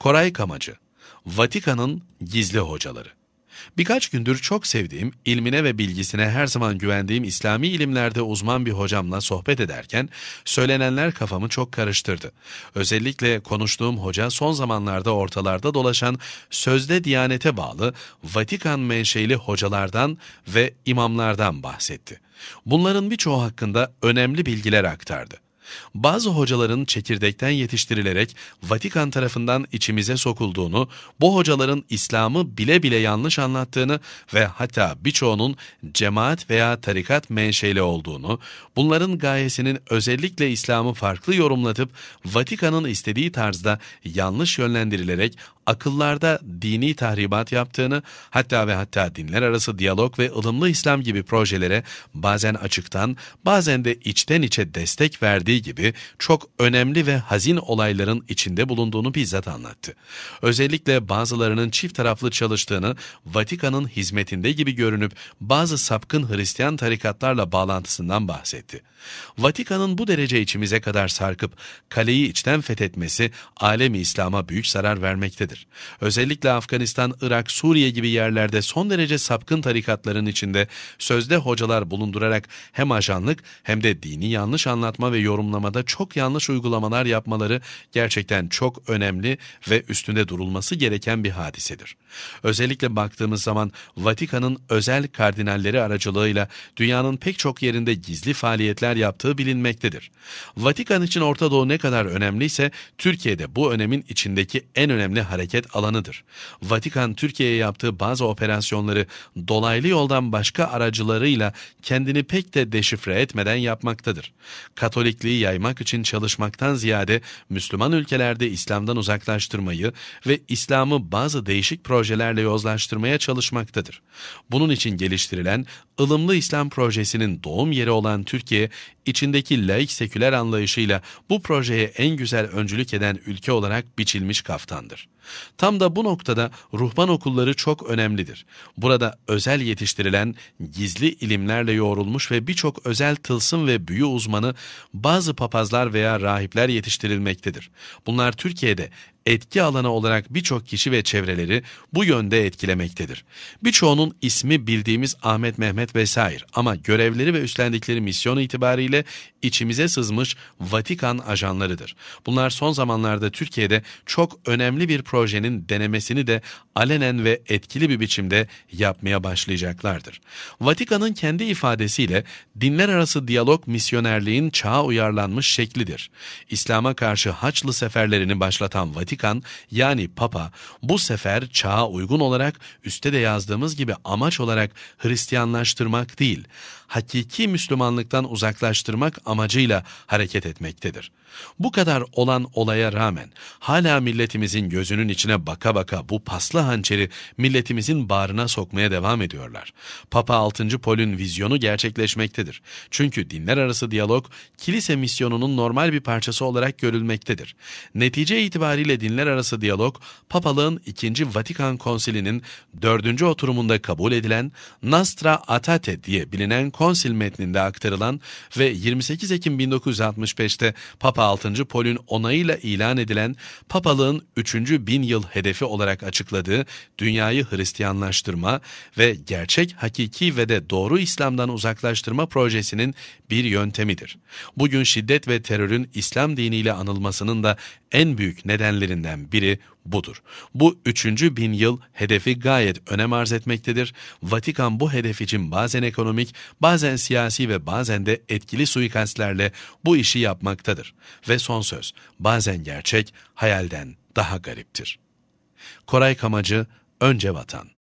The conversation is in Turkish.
Koray Kamacı, Vatikan'ın gizli hocaları. Birkaç gündür çok sevdiğim, ilmine ve bilgisine her zaman güvendiğim İslami ilimlerde uzman bir hocamla sohbet ederken söylenenler kafamı çok karıştırdı. Özellikle konuştuğum hoca son zamanlarda ortalarda dolaşan sözde diyanete bağlı Vatikan menşeli hocalardan ve imamlardan bahsetti. Bunların birçoğu hakkında önemli bilgiler aktardı. Bazı hocaların çekirdekten yetiştirilerek Vatikan tarafından içimize sokulduğunu, bu hocaların İslam'ı bile bile yanlış anlattığını ve hatta birçoğunun cemaat veya tarikat menşeli olduğunu, bunların gayesinin özellikle İslam'ı farklı yorumlatıp Vatikan'ın istediği tarzda yanlış yönlendirilerek akıllarda dini tahribat yaptığını, hatta ve hatta dinler arası diyalog ve ılımlı İslam gibi projelere bazen açıktan, bazen de içten içe destek verdiği edildiği gibi çok önemli ve hazin olayların içinde bulunduğunu bizzat anlattı. Özellikle bazılarının çift taraflı çalıştığını Vatikan'ın hizmetinde gibi görünüp bazı sapkın Hristiyan tarikatlarla bağlantısından bahsetti. Vatikan'ın bu derece içimize kadar sarkıp kaleyi içten fethetmesi alemi İslam'a büyük zarar vermektedir. Özellikle Afganistan, Irak, Suriye gibi yerlerde son derece sapkın tarikatların içinde sözde hocalar bulundurarak hem ajanlık hem de dini yanlış anlatma ve yorum tanımlamada çok yanlış uygulamalar yapmaları gerçekten çok önemli ve üstünde durulması gereken bir hadisedir. Özellikle baktığımız zaman Vatikan'ın özel kardinalleri aracılığıyla dünyanın pek çok yerinde gizli faaliyetler yaptığı bilinmektedir. Vatikan için Orta Doğu ne kadar önemliyse Türkiye'de bu önemin içindeki en önemli hareket alanıdır. Vatikan Türkiye'ye yaptığı bazı operasyonları dolaylı yoldan başka aracılarıyla kendini pek de deşifre etmeden yapmaktadır. Katolikliği yaymak için çalışmaktan ziyade Müslüman ülkelerde İslam'dan uzaklaştırmayı ve İslam'ı bazı değişik projelerle yozlaştırmaya çalışmaktadır. Bunun için geliştirilen ılımlı İslam projesinin doğum yeri olan Türkiye, içindeki laik seküler anlayışıyla bu projeye en güzel öncülük eden ülke olarak biçilmiş kaftandır. Tam da bu noktada ruhban okulları çok önemlidir. Burada özel yetiştirilen, gizli ilimlerle yoğrulmuş ve birçok özel tılsım ve büyü uzmanı bazı bazı papazlar veya rahipler yetiştirilmektedir. Bunlar Türkiye'de etki alanı olarak birçok kişi ve çevreleri bu yönde etkilemektedir. Birçoğunun ismi bildiğimiz Ahmet Mehmet vesaire ama görevleri ve üstlendikleri misyon itibariyle içimize sızmış Vatikan ajanlarıdır. Bunlar son zamanlarda Türkiye'de çok önemli bir projenin denemesini de alenen ve etkili bir biçimde yapmaya başlayacaklardır. Vatikan'ın kendi ifadesiyle dinler arası diyalog misyonerliğin çağa uyarlanmış şeklidir. İslam'a karşı Haçlı seferlerini başlatan Vatikan Vatikan yani Papa bu sefer çağa uygun olarak üstte de yazdığımız gibi amaç olarak Hristiyanlaştırmak değil, hakiki Müslümanlıktan uzaklaştırmak amacıyla hareket etmektedir. Bu kadar olan olaya rağmen hala milletimizin gözünün içine baka baka bu paslı hançeri milletimizin bağrına sokmaya devam ediyorlar. Papa 6. Pol'ün vizyonu gerçekleşmektedir. Çünkü dinler arası diyalog kilise misyonunun normal bir parçası olarak görülmektedir. Netice itibariyle din dinler arası diyalog, Papalığın 2. Vatikan Konsili'nin 4. oturumunda kabul edilen Nastra Atate diye bilinen konsil metninde aktarılan ve 28 Ekim 1965'te Papa 6. Pol'ün onayıyla ilan edilen Papalığın 3. bin yıl hedefi olarak açıkladığı dünyayı Hristiyanlaştırma ve gerçek, hakiki ve de doğru İslam'dan uzaklaştırma projesinin bir yöntemidir. Bugün şiddet ve terörün İslam diniyle anılmasının da en büyük nedenlerinden hedeflerinden biri budur. Bu üçüncü bin yıl hedefi gayet önem arz etmektedir. Vatikan bu hedef için bazen ekonomik, bazen siyasi ve bazen de etkili suikastlerle bu işi yapmaktadır. Ve son söz, bazen gerçek, hayalden daha gariptir. Koray Kamacı, Önce Vatan